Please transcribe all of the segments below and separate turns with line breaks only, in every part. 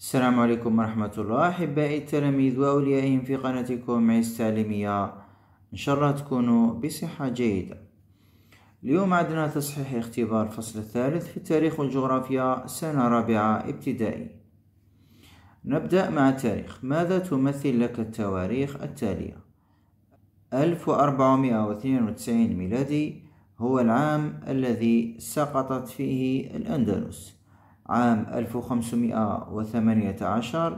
السلام عليكم ورحمة الله أحبائي التلاميذ وأوليائهم في قناتكم عيس تعليمية إن شاء الله تكونوا بصحة جيدة اليوم عندنا تصحيح اختبار الفصل الثالث في التاريخ والجغرافيا سنة رابعة ابتدائي نبدأ مع التاريخ ماذا تمثل لك التواريخ التالية 1492 ميلادي هو العام الذي سقطت فيه الأندلس عام 1518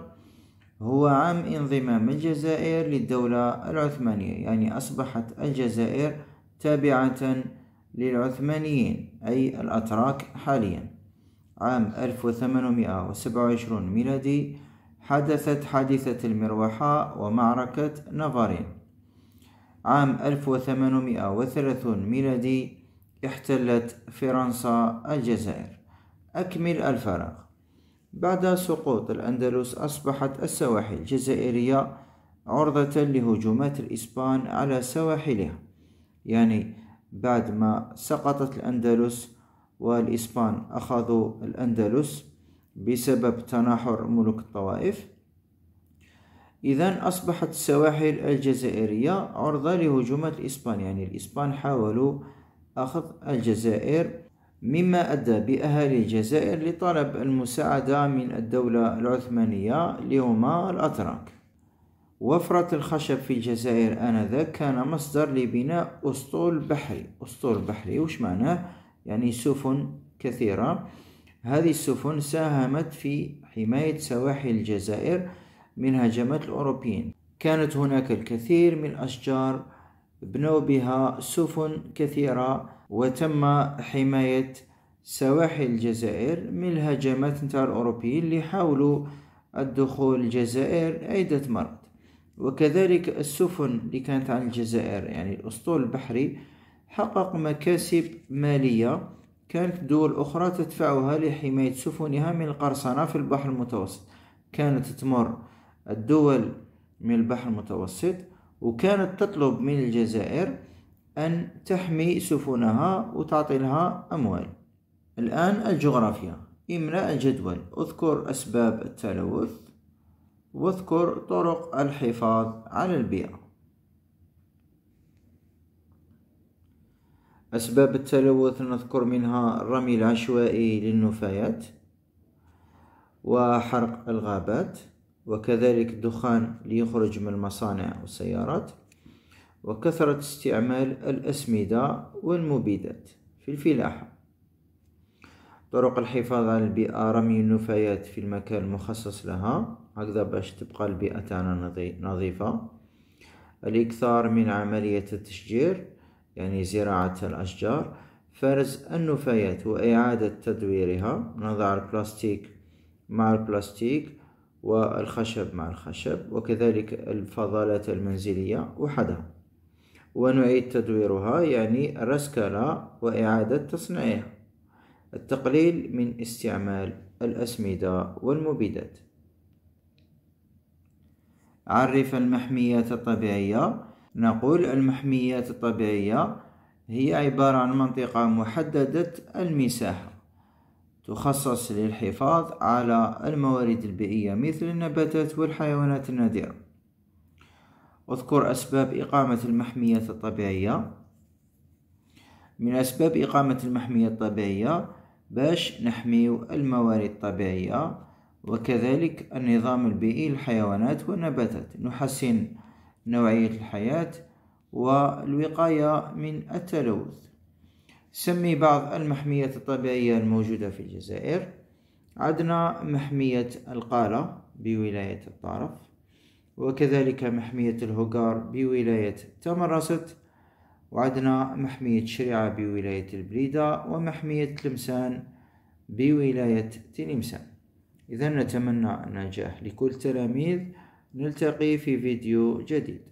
هو عام انضمام الجزائر للدولة العثمانية يعني أصبحت الجزائر تابعة للعثمانيين أي الأتراك حاليا عام 1827 ميلادي حدثت حادثة المروحة ومعركة نافارين عام 1830 ميلادي احتلت فرنسا الجزائر أكمل الفراغ بعد سقوط الأندلس أصبحت السواحل الجزائرية عرضة لهجومات الإسبان على سواحلها يعني بعد ما سقطت الأندلس والإسبان أخذوا الأندلس بسبب تناحر ملوك الطوائف إذا أصبحت السواحل الجزائرية عرضة لهجومات الإسبان يعني الإسبان حاولوا أخذ الجزائر مما أدى بأهالي الجزائر لطلب المساعدة من الدولة العثمانية لهما الأتراك وفرة الخشب في الجزائر آنذاك كان مصدر لبناء أسطول بحري أسطول بحري وش معناه؟ يعني سفن كثيرة هذه السفن ساهمت في حماية سواحل الجزائر من هجمات الأوروبيين كانت هناك الكثير من الأشجار بنوا بها سفن كثيرة وتم حماية سواحل الجزائر من الهجمات نتاع الأوروبيين اللي حاولوا الدخول الجزائر عدة مرات وكذلك السفن اللي كانت عن الجزائر يعني الأسطول البحري حقق مكاسب مالية كانت دول أخرى تدفعها لحماية سفنها من القرصنة في البحر المتوسط كانت تمر الدول من البحر المتوسط وكانت تطلب من الجزائر أن تحمي سفنها وتعطي لها أموال الآن الجغرافيا املأ الجدول اذكر أسباب التلوث واذكر طرق الحفاظ على البيئة أسباب التلوث نذكر منها الرمي العشوائي للنفايات وحرق الغابات وكذلك الدخان ليخرج من المصانع والسيارات وكثرة استعمال الأسمدة والمبيدات في الفلاحة طرق الحفاظ على البيئة رمي النفايات في المكان المخصص لها هكذا باش تبقى البيئة تاعنا نظيفة الإكثار من عملية التشجير يعني زراعة الأشجار فرز النفايات وإعادة تدويرها نضع البلاستيك مع البلاستيك والخشب مع الخشب وكذلك الفضلات المنزلية وحدها ونعيد تدويرها يعني رسكلا وإعادة تصنيعها التقليل من استعمال الأسمدة والمبيدات عرف المحميات الطبيعية نقول المحميات الطبيعية هي عبارة عن منطقة محددة المساحة تخصص للحفاظ على الموارد البيئية مثل النباتات والحيوانات النادرة اذكر أسباب إقامة المحمية الطبيعية من أسباب إقامة المحمية الطبيعية باش نحميو الموارد الطبيعية وكذلك النظام البيئي للحيوانات والنباتات نحسن نوعية الحياة والوقاية من التلوث سمي بعض المحميات الطبيعية الموجودة في الجزائر عدنا محمية القارة بولاية الطرف وكذلك محمية الهجار بولاية تمرست وعدنا محمية شريعة بولاية البليدة ومحمية تلمسان بولاية تلمسان إذا نتمنى النجاح لكل التلاميذ نلتقي في فيديو جديد